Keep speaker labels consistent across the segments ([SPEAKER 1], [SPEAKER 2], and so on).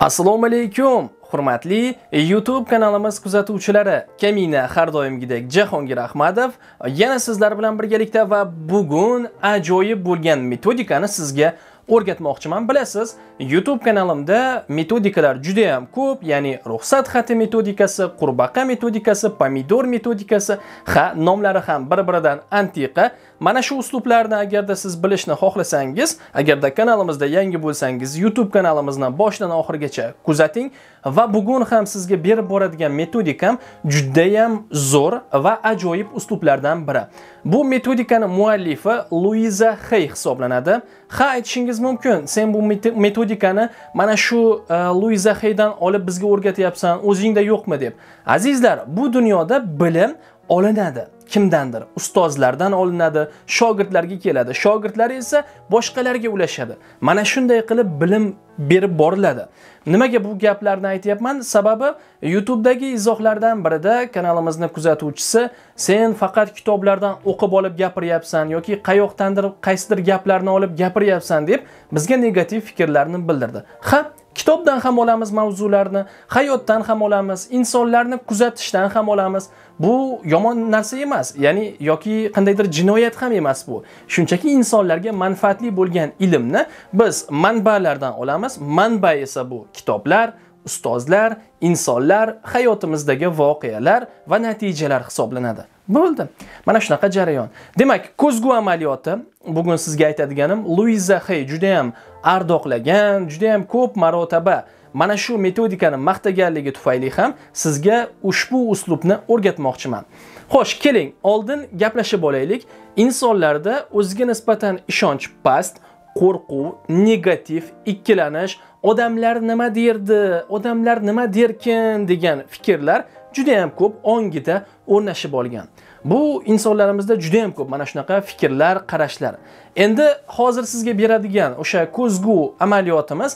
[SPEAKER 1] Assalomu alaykum, hurmatli YouTube kanalimiz kuzatuvchilari. Kamina har doimgidek Jahongir Ahmadov yana sizlar bilan birgalikda va bugun ajoyib bo'lgan metodikani sizga o'rgatmoqchiman. Bilasiz, YouTube kanalimda metodikalar juda ham ko'p, ya'ni ruxsat xati metodikasi, qurbaqa metodikasi, pomidor metodikasi, ha, nomlari ham bir-biridan antiqa. Mana shu uslublarni agarda siz bilishni xohlasangiz, agarda kanalimizda yangi bo'lsangiz, YouTube kanalimizni boshdan oxirigacha kuzating. va bugun ham sizga berib boradigan metodikam judayam zo'r va ajoyib uslublardan biri bu metodikani muallifi luiza xey hisoblanadi ha aytishingiz mumkin sen bu metodikani mana shu e, luiza xeydan olib bizga o'rgatyapsan o'zingda yo'qmi deb azizlar bu dunyoda bilim olinadi kimdandir ustozlardan olinadi shogirdlarga keladi shogirdlar esa boshqalarga ulashadi mana shunday qilib bilim berib boriladi nimaga bu gaplarni aytyapman sababi youtubedagi izohlardan birida kanalimizni kuzatuvchisi sen faqat kitoblardan o'qib olib gapiryapsan yoki qayoqdandir qaysidir gaplarni olib gapiryapsan deb bizga negativ fikrlarni bildirdi ha kitobdan ham olamiz mavzularni hayotdan ham olamiz insonlarni kuzatishdan ham olamiz bu yomon narsa emas ya'ni yoki qandaydir jinoyat ham emas bu shunchaki insonlarga manfaatli bo'lgan ilmni biz manbalardan olamiz manba esa bu kitoblar ustozlar insonlar hayotimizdagi voqealar va natijalar hisoblanadi bo'ldi mana shunaqa jarayon demak ko'zgu amaliyoti bugun sizga aytadiganim luiza xey judayam ardoqlagan judayam ko'p marotaba mana shu metodikani maqtaganligi tufayli ham sizga ushbu uslubni o'rgatmoqchiman xo'sh keling oldin gaplashib olaylik insonlarda o'ziga nisbatan ishonch past qo'rquv negativ ikkilanish odamlar nima derdi odamlar nima derkin degan fikrlar juda ham ko'p ongida o'rnashib olgan bu insonlarimizda juda ham ko'p mana shunaqa fikrlar qarashlar endi hozir sizga beradigan o'sha ko'zgu amaliyotimiz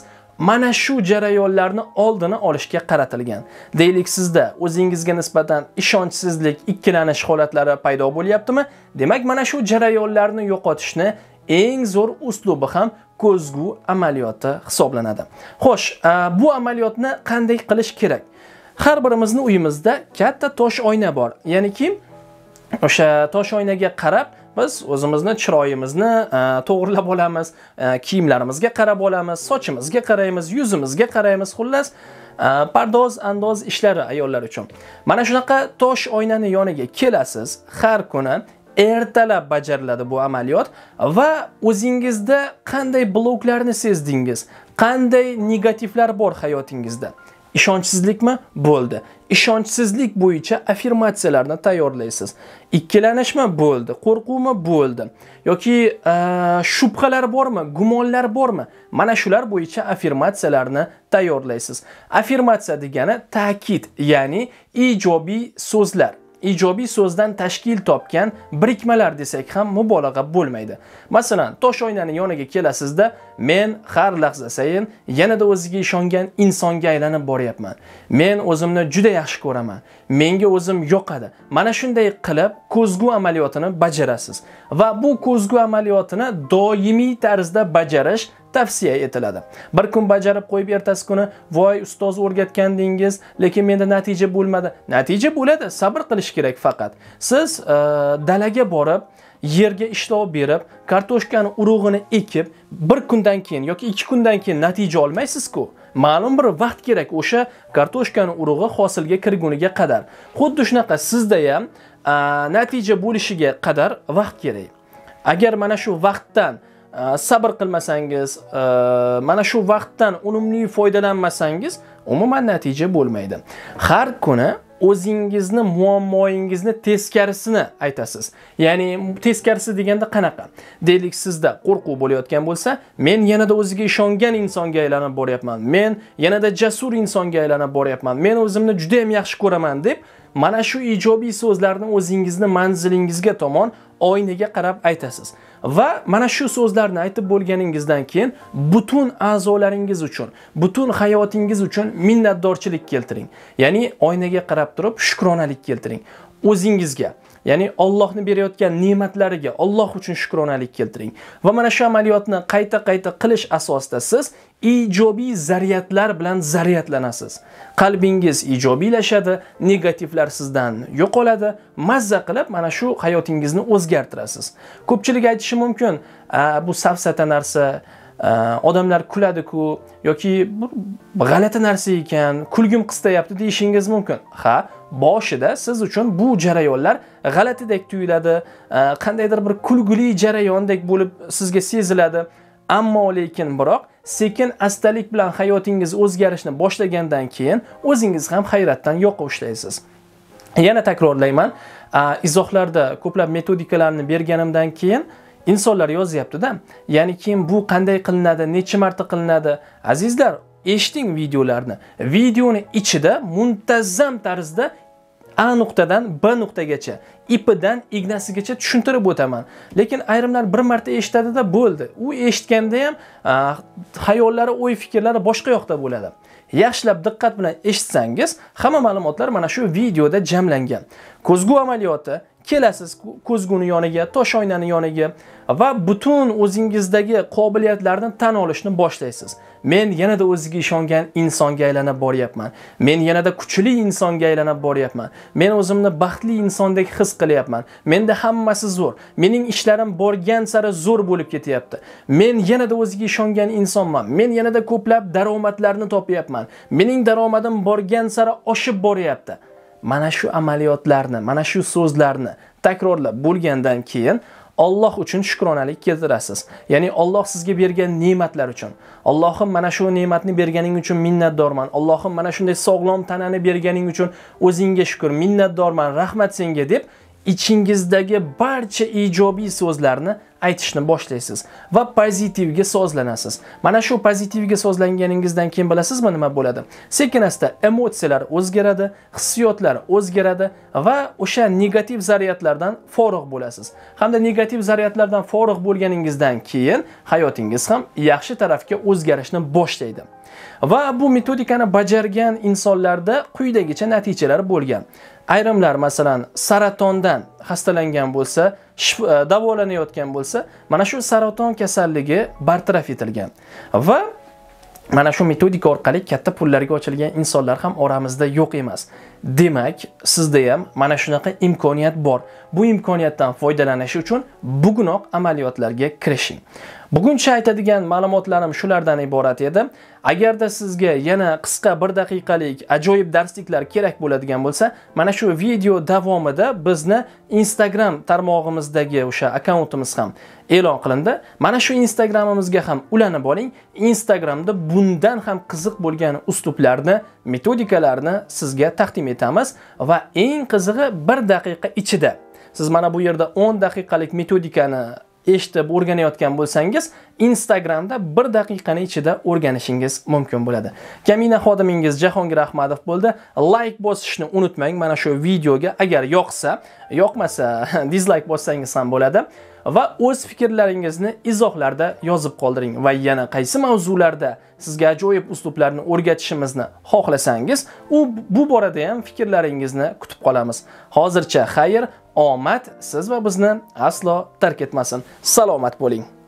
[SPEAKER 1] mana shu jarayonlarni oldini olishga qaratilgan deylik sizda o'zingizga nisbatan ishonchsizlik ikkilanish holatlari paydo bo'lyaptimi demak mana shu jarayonlarni yo'qotishni eng zo'r uslubi ham ko'zgu amaliyoti hisoblanadi xo'sh e, bu amaliyotni qanday qilish kerak har birimizni uyimizda katta tosh oyna bor ya'niki o'sha tosh oynaga qarab biz o'zimizni chiroyimizni e, to'g'irlab olamiz e, kiyimlarimizga qarab olamiz sochimizga qaraymiz yuzimizga qaraymiz xullas pardoz andoz ishlari ayollar uchun mana shunaqa tosh oynani yoniga kelasiz har kuni ertalab bajariladi bu amaliyot va o'zingizda qanday bloklarni sezdingiz qanday negativlar bor hayotingizda ishonchsizlikmi bo'ldi ishonchsizlik bo'yicha affirmatsiyalarni tayyorlaysiz ikkilanishmi bo'ldi qo'rquvmi bo'ldi yoki shubhalar bormi gumonlar bormi mana shular bo'yicha affirmatsiyalarni tayyorlaysiz affirmatsiya degani ta'kid ya'ni ijobiy so'zlar ijobiy so'zdan tashkil topgan birikmalar desak ham mubolag'a bo'lmaydi masalan tosh oynani yoniga kelasizda men har lahza sayin yanada o'ziga ishongan insonga aylanib boryapman men o'zimni juda yaxshi ko'raman menga o'zim yoqadi mana shunday qilib ko'zgu amaliyotini bajarasiz va bu ko'zgu amaliyotini doimiy tarzda bajarish tavsiya etiladi bir kun bajarib qo'yib ertasi kuni voy ustoz o'rgatgandingiz lekin menda natija bo'lmadi natija bo'ladi sabr qilish kerak faqat siz e, dalaga borib yerga ishlov berib kartoshkani urug'ini ekib bir kundan keyin yoki ikki kundan keyin natija olmaysizku ma'lum bir vaqt kerak o'sha kartoshkani urug'i hosilga kirguniga qadar xuddi shunaqa sizda ham e, natija bo'lishiga qadar vaqt kerak agar mana shu vaqtdan sabr qilmasangiz e, mana shu vaqtdan unumli foydalanmasangiz umuman natija bo'lmaydi har kuni o'zingizni muammoyingizni teskarisini aytasiz ya'ni teskarisi deganda qanaqa deylik sizda qo'rquv bo'layotgan bo'lsa men yanada o'ziga ishongan insonga aylanib boryapman men yanada jasur insonga aylanib boryapman men o'zimni juda ham yaxshi ko'raman deb mana shu ijobiy so'zlarni o'zingizni manzilingizga tomon oynaga qarab aytasiz va mana shu so'zlarni aytib bo'lganingizdan keyin butun a'zolaringiz uchun butun hayotingiz uchun minnatdorchilik keltiring ya'ni oynaga qarab turib shukronalik keltiring o'zingizga ya'ni Allohni berayotgan ne'matlariga Alloh uchun shukronalik keltiring. Va mana shu amaliyotni qayta-qayta qilish asosida siz ijobiy zariyatlar bilan zariyatlanasiz. Qalbingiz ijobiylashadi, negativlar sizdan yo'qoladi, mazza qilib mana shu hayotingizni o'zgartirasiz. Ko'pchilik aytishi mumkin, bu safsata narsa, odamlar kuladiku yoki g'alati narsa ekan kulgim qistayapti deyishingiz mumkin ha boshida siz uchun bu jarayonlar g'alatidek tuyuladi qandaydir bir kulguli jarayondek bo'lib sizga seziladi ammo lekin biroq sekin astalik bilan hayotingiz o'zgarishni boshlagandan keyin o'zingiz ham hayratdan yoqa ushlaysiz yana takrorlayman izohlarda ko'plab metodikalarni berganimdan keyin insonlar yozyaptida ya'ni keyin bu qanday qilinadi necha marta qilinadi azizlar eshiting videolarni videoni ichida muntazam tarzda a nuqtadan b nuqtagacha ipidan ignasigacha tushuntirib o'taman lekin ayrimlar bir marta eshitadida bo'ldi u eshitganda ham xayollari o'y fikrlari boshqa yoqda bo'ladi yaxshilab diqqat bilan eshitsangiz hamma ma'lumotlar mana shu videoda jamlangan ko'zgu amaliyoti kelasiz ko'zguni yoniga tosh oynani yoniga va butun o'zingizdagi qobiliyatlarni tan olishni boshlaysiz men yanada o'ziga ishongan insonga aylanib boryapman men yanada kuchli insonga aylanib boryapman men o'zimni baxtli insondek his qilyapman menda hammasi zo'r mening ishlarim borgan sari zo'r bo'lib ketyapti men yanada o'ziga ishongan insonman men yanada ko'plab daromadlarni topyapman mening daromadim borgan sari oshib boryapti mana shu amaliyotlarni mana shu so'zlarni takrorlab bo'lgandan keyin Alloh uchun shukronalik keltirasiz. Ya'ni Alloh sizga bergan ne'matlar uchun. Allohim mana shu ne'matni berganing uchun minnatdorman. Allohim mana shunday sog'lom tanani berganing uchun o'zingga shukr, minnatdorman, rahmat senga deb ichingizdagi barcha ijobiy so'zlarni aytishni boshlaysiz va pozitivga so'zlanasiz mana shu pozitivga so'zlanganingizdan keyin bilasizmi nima bo'ladi sekin asta emotsiyalar o'zgaradi hissiyotlar o'zgaradi va o'sha negativ zaryadlardan forig' bo'lasiz hamda negativ zaryadlardan forig' bo'lganingizdan keyin hayotingiz ham yaxshi tarafga o'zgarishni boshlaydi va bu metodikani bajargan insonlarda quyidagicha natijalar bo'lgan ayrimlar masalan saratondan xastalangan bo'lsa e, davolanayotgan bo'lsa mana shu saraton kasalligi bartaraf etilgan va mana shu metodika orqali katta pullarga ochilgan insonlar ham oramizda yo'q emas demak sizda ham mana shunaqa imkoniyat bor bu imkoniyatdan foydalanish uchun bugunoq amaliyotlarga kirishing buguncha aytadigan ma'lumotlarim shulardan iborat edi agarda sizga yana qisqa 1 daqiqalik ajoyib darsliklar kerak bo'ladigan bo'lsa mana shu video davomida bizni instagram tarmog'imizdagi o'sha akkauntimiz ham e'lon qilindi mana shu instagramimizga ham ulanib oling instagramda bundan ham qiziq bo'lgan uslublarni metodikalarni sizga taqdim etamiz va eng qizig'i 1 daqiqa ichida siz mana bu yerda 10 daqiqalik metodikani eshitib o'rganayotgan bo'lsangiz instagramda 1 daqiqani ichida o'rganishingiz mumkin bo'ladi kamina xodimingiz jahongir ahmadov bo'ldi layk bosishni unutmang mana shu videoga agar yoqsa yoqmasa dizlayk bossangiz ham bo'ladi va o'z fikrlaringizni izohlarda yozib qoldiring va yana qaysi mavzularda sizga ajoyib uslublarni o'rgatishimizni xohlasangiz, u bu borada ham fikrlaringizni kutib qolamiz. Hozircha xayr, omad siz va bizni aslo tark etmasin. Salomat bo'ling.